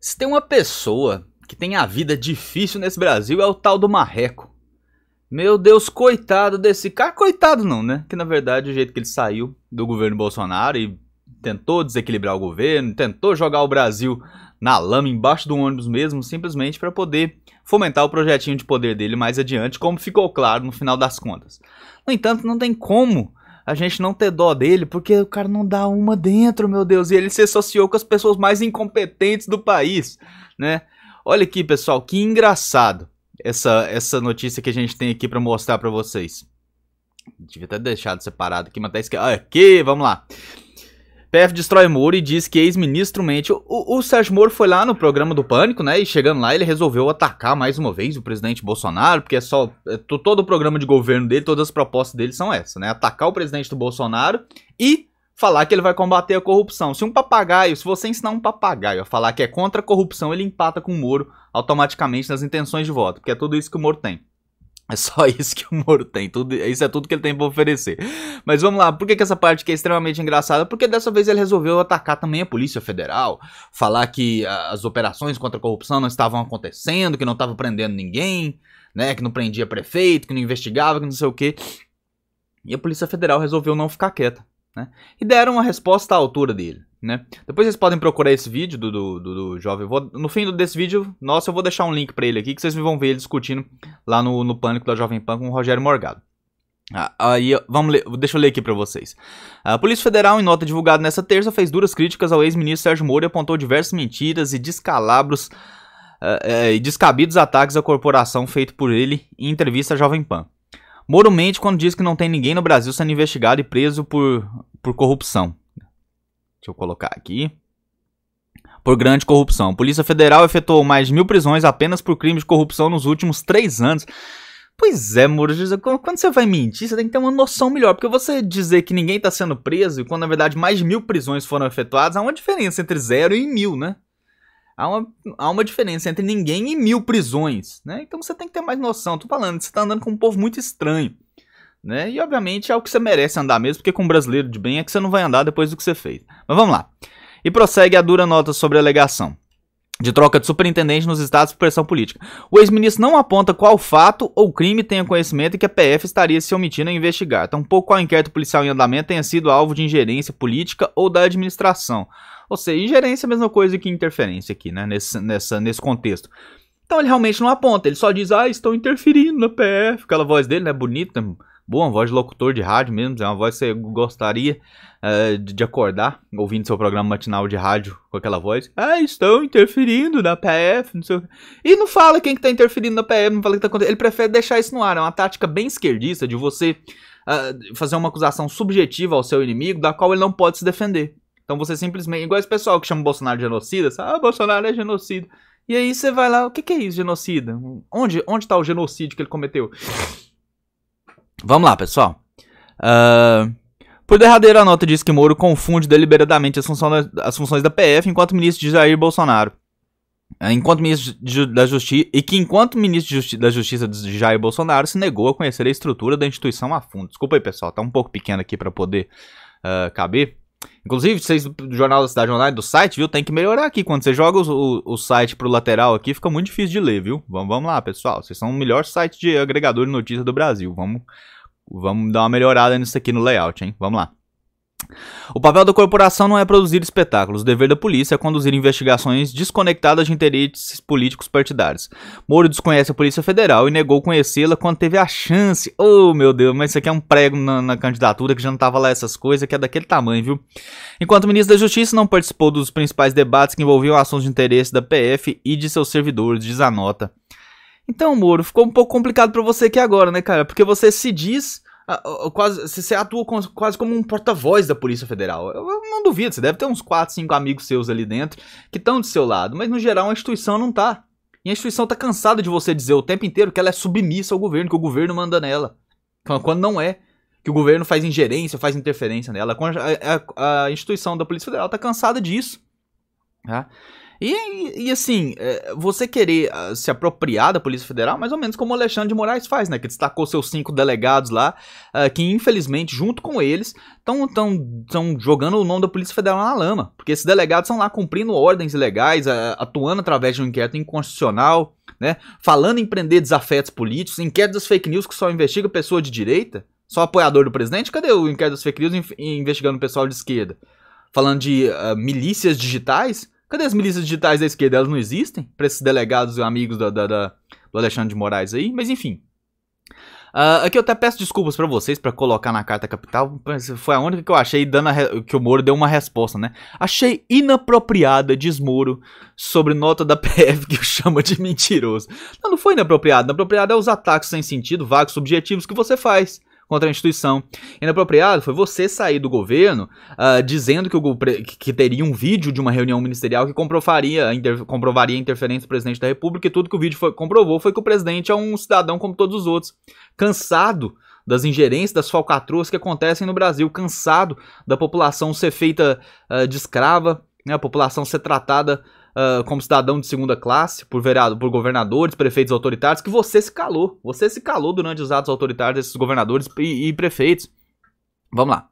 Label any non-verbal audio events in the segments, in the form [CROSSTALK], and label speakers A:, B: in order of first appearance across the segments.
A: Se tem uma pessoa que tem a vida difícil nesse Brasil é o tal do Marreco. Meu Deus, coitado desse cara. Coitado não, né? Que na verdade o jeito que ele saiu do governo Bolsonaro e tentou desequilibrar o governo, tentou jogar o Brasil na lama embaixo do ônibus mesmo, simplesmente para poder fomentar o projetinho de poder dele mais adiante, como ficou claro no final das contas. No entanto, não tem como a gente não ter dó dele, porque o cara não dá uma dentro, meu Deus, e ele se associou com as pessoas mais incompetentes do país, né? Olha aqui, pessoal, que engraçado essa, essa notícia que a gente tem aqui para mostrar para vocês. Devia ter deixado separado aqui, mas tá esquecido. Aqui, vamos lá. PF destrói Moro e diz que ex-ministro mente. O, o, Sérgio Moro foi lá no programa do Pânico, né? E chegando lá, ele resolveu atacar mais uma vez o presidente Bolsonaro, porque é só. É, todo o programa de governo dele, todas as propostas dele são essas, né? Atacar o presidente do Bolsonaro e falar que ele vai combater a corrupção. Se um papagaio, se você ensinar um papagaio a falar que é contra a corrupção, ele empata com o Moro automaticamente nas intenções de voto, porque é tudo isso que o Moro tem. É só [LAUGHS] isso que o Moro tem, tudo, isso é tudo que ele tem pra oferecer. Mas vamos lá, por que, que essa parte aqui é extremamente engraçada? Porque dessa vez ele resolveu atacar também a Polícia Federal, falar que as operações contra a corrupção não estavam acontecendo, que não estava prendendo ninguém, né, que não prendia prefeito, que não investigava, que não sei o quê. E a Polícia Federal resolveu não ficar quieta, né? E deram uma resposta à altura dele né? Depois vocês podem procurar esse vídeo do, do, do, do jovem. Vou, no fim desse vídeo, nossa, eu vou deixar um link para ele aqui que vocês vão ver ele discutindo lá no, no Pânico da Jovem Pan com o Rogério Morgado. Ah, aí, vamos ler, deixa eu ler aqui para vocês. A Polícia Federal, em nota divulgada nesta terça, fez duras críticas ao ex-ministro Sérgio Moro e apontou diversas mentiras e descalabros uh, e descabidos ataques à corporação feito por ele em entrevista à Jovem Pan. Moro mente quando diz que não tem ninguém no Brasil sendo investigado e preso por, por corrupção. Deixa eu colocar aqui. Por grande corrupção. A Polícia Federal efetuou mais de mil prisões apenas por crimes de corrupção nos últimos três anos. Pois é, Muros, quando você vai mentir, você tem que ter uma noção melhor. Porque você dizer que ninguém está sendo preso, e quando na verdade mais de mil prisões foram efetuadas, há uma diferença entre zero e mil, né? Há uma, há uma diferença entre ninguém e mil prisões, né? Então você tem que ter mais noção. Tô falando, você tá andando com um povo muito estranho. Né? E obviamente é o que você merece andar mesmo, porque com um brasileiro de bem é que você não vai andar depois do que você fez. Mas vamos lá. E prossegue a dura nota sobre a alegação de troca de superintendente nos estados por pressão política. O ex-ministro não aponta qual fato ou crime tenha conhecimento e que a PF estaria se omitindo a investigar. Tampouco então, qual inquérito policial em andamento tenha sido alvo de ingerência política ou da administração. Ou seja, ingerência é a mesma coisa que interferência aqui, né? Nesse, nessa, nesse contexto. Então ele realmente não aponta, ele só diz, ah, estão interferindo na PF. Aquela voz dele, né? Bonita, boa, uma voz de locutor de rádio mesmo, é uma voz que você gostaria uh, de acordar ouvindo seu programa matinal de rádio com aquela voz. Ah, estão interferindo na PF, não sei o E não fala quem que tá interferindo na PF, não fala que tá acontecendo. Ele prefere deixar isso no ar, é uma tática bem esquerdista de você uh, fazer uma acusação subjetiva ao seu inimigo, da qual ele não pode se defender. Então você simplesmente, igual esse pessoal que chama o Bolsonaro de genocida, sabe? Ah, Bolsonaro é genocida. E aí você vai lá, o que, que é isso, genocida? Onde, onde tá o genocídio que ele cometeu? Vamos lá, pessoal. Uh, por derradeira, a nota diz que Moro confunde deliberadamente as, funções, as funções da PF enquanto ministro de Jair Bolsonaro. Ah, enquanto ministro de, da Justiça e que enquanto ministro Justi da Justiça de Jair Bolsonaro se negou a conhecer a estrutura da instituição a fundo. Desculpa aí, pessoal, tá um pouco pequeno aqui para poder uh, caber. Inclusive, vocês do Jornal da Cidade Online, do site, viu? Tem que melhorar aqui. Quando você joga o, o, o site pro lateral aqui, fica muito difícil de ler, viu? Vamos, vamos lá, pessoal. Vocês são o melhor site de agregador de notícias do Brasil. Vamos, vamos dar uma melhorada nisso aqui no layout, hein? Vamos lá. O papel da corporação não é produzir espetáculos. O dever da polícia é conduzir investigações desconectadas de interesses políticos partidários. Moro desconhece a Polícia Federal e negou conhecê-la quando teve a chance. Oh, meu Deus, mas isso aqui é um prego na, na candidatura que já não estava lá essas coisas, que é daquele tamanho, viu? Enquanto o ministro da Justiça não participou dos principais debates que envolviam assuntos de interesse da PF e de seus servidores, diz a nota. Então, Moro, ficou um pouco complicado para você aqui agora, né, cara? Porque você se diz ah, ah, ah, quase, você atua quase como um porta-voz da Polícia Federal. Eu não duvido, você deve ter uns 4, 5 amigos seus ali dentro que estão do seu lado, mas no geral a instituição não tá. E a instituição tá cansada de você dizer o tempo inteiro que ela é submissa ao governo, que o governo manda nela. Quando não é. Que o governo faz ingerência, faz interferência nela. A, a, a instituição da Polícia Federal tá cansada disso. Tá? E, e, assim, é, você querer ah, se apropriar da Polícia Federal, mais ou menos como o Alexandre de Moraes faz, né? Que destacou seus cinco delegados lá, ah, que infelizmente, junto com eles, estão tão, tão jogando o nome da Polícia Federal na lama. Porque esses delegados estão lá cumprindo ordens ilegais, ah, atuando através de um inquérito inconstitucional, né? Falando em prender desafetos políticos, inquérito das fake news que só investiga pessoa de direita, só apoiador do presidente. Cadê o inquérito das fake news investigando o pessoal de esquerda? Falando de uh, milícias digitais Cadê as milícias digitais da esquerda? Elas não existem? Para esses delegados e amigos da, da, da, do Alexandre de Moraes aí? Mas enfim. Uh, aqui eu até peço desculpas para vocês para colocar na carta capital. Foi a única que eu achei dando que o Moro deu uma resposta, né? Achei inapropriada, diz Moro, sobre nota da [LAUGHS] PF que o chama de mentiroso. Não, não foi inapropriado. Inapropriado é os ataques sem sentido, vagos, subjetivos que você faz contra a instituição. Inapropriado foi você sair do governo uh, dizendo que, o, que teria um vídeo de uma reunião ministerial que comprovaria, inter, comprovaria a interferência do presidente da república e tudo que o vídeo foi, comprovou foi que o presidente é um cidadão como todos os outros. Cansado das ingerências, das falcatruas que acontecem no Brasil, cansado da população ser feita uh, de escrava, né, a população ser tratada ah, como cidadão de segunda classe, por vereador, por governadores, prefeitos autoritários, que você se calou. Você se calou durante os atos autoritários desses governadores e, e prefeitos. Vamos lá.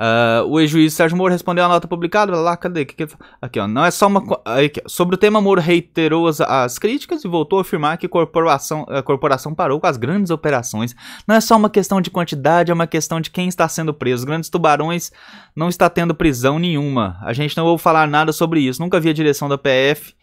A: Uh, o ex-juiz Sérgio Moro respondeu a nota publicada, lá, cadê? Que que aqui, ó, não é só uma... Aqui, sobre o tema, Moro reiterou as, as, críticas e voltou a afirmar que corporação, a corporação parou com as grandes operações. Não é só uma questão de quantidade, é uma questão de quem está sendo preso. grandes tubarões não está tendo prisão nenhuma. A gente não vou falar nada sobre isso. Nunca vi a direção da PF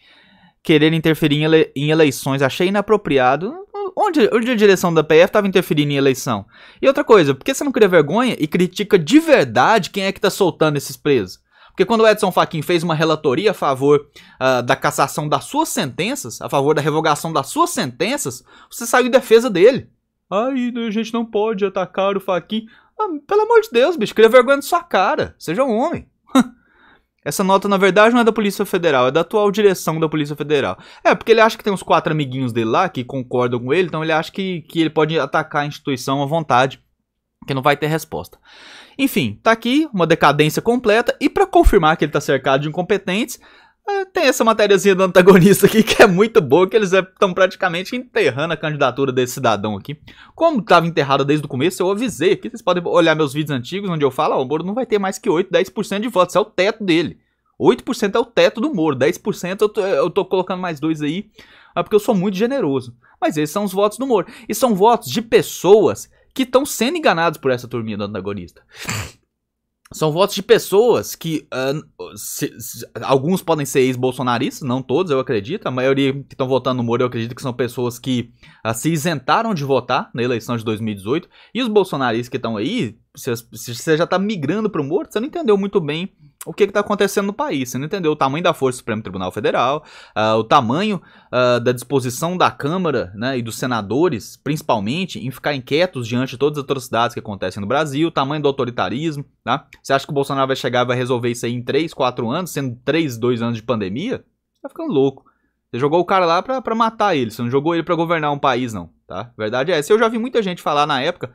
A: querer interferir em, ele em eleições. Achei inapropriado Onde, onde a direção da PF estava interferindo em eleição? E outra coisa, por que você não cria vergonha e critica de verdade quem é que está soltando esses presos? Porque quando o Edson Fachin fez uma relatoria a favor uh, da cassação das suas sentenças, a favor da revogação das suas sentenças, você saiu em defesa dele. Aí a gente não pode atacar o Fachin. Ah, pelo amor de Deus, bicho, cria vergonha de sua cara. Seja um homem. Essa nota, na verdade, não é da Polícia Federal, é da atual direção da Polícia Federal. É, porque ele acha que tem uns quatro amiguinhos dele lá que concordam com ele, então ele acha que, que ele pode atacar a instituição à vontade, que não vai ter resposta. Enfim, tá aqui uma decadência completa, e para confirmar que ele tá cercado de incompetentes, ah, tem essa matériazinha do antagonista aqui que é muito boa, que eles estão praticamente enterrando a candidatura desse cidadão aqui. Como estava enterrada desde o começo, eu avisei aqui. Vocês podem olhar meus vídeos antigos, onde eu falo, ó, o Moro não vai ter mais que 8, 10% de votos, é o teto dele. 8% é o teto do Moro, 10% eu tô, eu tô colocando mais dois aí, é porque eu sou muito generoso. Mas esses são os votos do Moro. E são votos de pessoas que estão sendo enganados por essa turminha do antagonista são votos de pessoas que uh, se, se, alguns podem ser ex-bolsonaristas, não todos, eu acredito. A maioria que estão votando no Moro, eu acredito que são pessoas que uh, se isentaram de votar na eleição de 2018. E os bolsonaristas que estão aí, você já está migrando para o Moro, você não entendeu muito bem o que está acontecendo no país. Você não entendeu o tamanho da força do Supremo Tribunal Federal, uh, o tamanho uh, da disposição da Câmara né, e dos senadores, principalmente, em ficar inquietos diante de todas as atrocidades que acontecem no Brasil, o tamanho do autoritarismo. Tá? Você acha que o Bolsonaro vai chegar e vai resolver isso aí em 3, 4 anos, sendo 3, 2 anos de pandemia? Tá ficando louco. Você jogou o cara lá pra, pra matar ele, você não jogou ele para governar um país, não, tá? Verdade é essa. Eu já vi muita gente falar na época,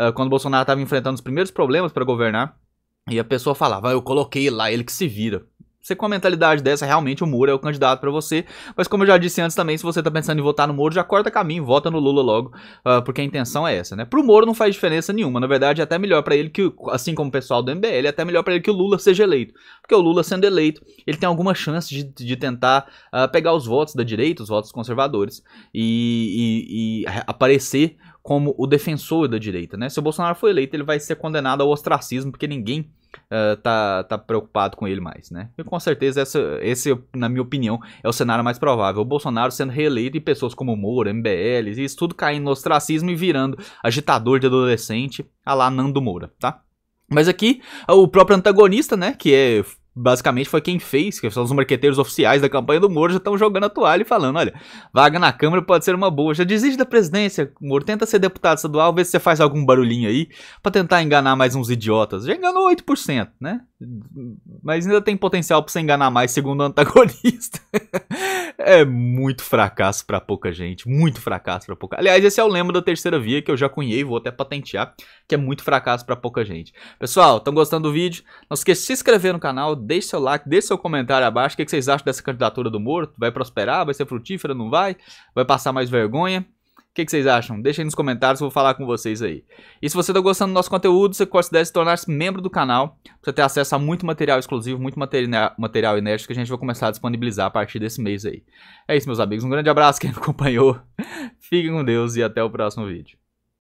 A: uh, quando o Bolsonaro tava enfrentando os primeiros problemas para governar, e a pessoa falava, ah, eu coloquei lá, ele que se vira. Você com a mentalidade dessa, realmente o Moro é o candidato para você. Mas como eu já disse antes também, se você tá pensando em votar no Moro, já corta caminho, vota no Lula logo, uh, porque a intenção é essa, né? Pro Moro não faz diferença nenhuma. Na verdade, é até melhor para ele que, assim como o pessoal do MBL, é até melhor para ele que o Lula seja eleito. Porque o Lula sendo eleito, ele tem alguma chance de, de tentar uh, pegar os votos da direita, os votos conservadores, e, e, e aparecer como o defensor da direita, né? Se o Bolsonaro for eleito, ele vai ser condenado ao ostracismo, porque ninguém uh, tá, tá preocupado com ele mais, né? E com certeza essa, esse, na minha opinião, é o cenário mais provável. O Bolsonaro sendo reeleito e pessoas como Moura, MBL, isso tudo caindo no ostracismo e virando agitador de adolescente a lá Nando Moura, tá? Mas aqui, o próprio antagonista, né, que é basicamente foi quem fez, que são os marqueteiros oficiais da campanha do Moro, já estão jogando a toalha e falando, olha, vaga na Câmara pode ser uma boa, já desiste da presidência, Moro, tenta ser deputado estadual, vê se você faz algum barulhinho aí, para tentar enganar mais uns idiotas. Já enganou 8%, né? Mas ainda tem potencial para você enganar mais, segundo o antagonista. [LAUGHS] é muito fracasso para pouca gente, muito fracasso para pouca. Aliás, esse é o lema da terceira via que eu já cunhei, vou até patentear, que é muito fracasso para pouca gente. Pessoal, estão gostando do vídeo? Não esqueça de se inscrever no canal, deixe seu like, deixe seu comentário abaixo, o que, que vocês acham dessa candidatura do Moro? Vai prosperar? Vai ser frutífera? Não vai? Vai passar mais vergonha? que, que vocês acham? Deixa aí nos comentários, vou falar com vocês aí. E se você está gostando do nosso conteúdo, você considere se tornar -se membro do canal, pra você ter acesso a muito material exclusivo, muito né, material inédito que a gente vai começar a disponibilizar a partir desse mês aí. É isso, meus amigos. Um grande abraço quem acompanhou. [LAUGHS] Fiquem com Deus e até o próximo vídeo.